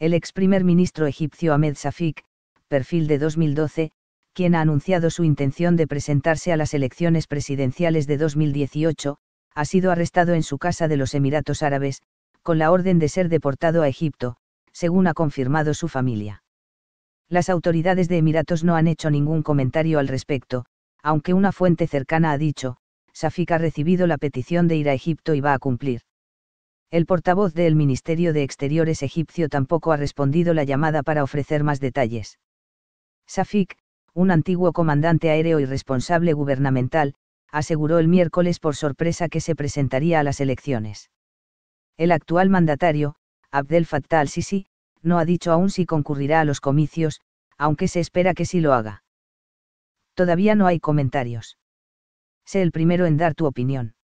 El ex primer ministro egipcio Ahmed Safik, perfil de 2012, quien ha anunciado su intención de presentarse a las elecciones presidenciales de 2018, ha sido arrestado en su casa de los Emiratos Árabes, con la orden de ser deportado a Egipto, según ha confirmado su familia. Las autoridades de Emiratos no han hecho ningún comentario al respecto, aunque una fuente cercana ha dicho, Safik ha recibido la petición de ir a Egipto y va a cumplir. El portavoz del Ministerio de Exteriores egipcio tampoco ha respondido la llamada para ofrecer más detalles. Safik, un antiguo comandante aéreo y responsable gubernamental, aseguró el miércoles por sorpresa que se presentaría a las elecciones. El actual mandatario, Abdel Fattah al-Sisi, no ha dicho aún si concurrirá a los comicios, aunque se espera que sí lo haga. Todavía no hay comentarios. Sé el primero en dar tu opinión.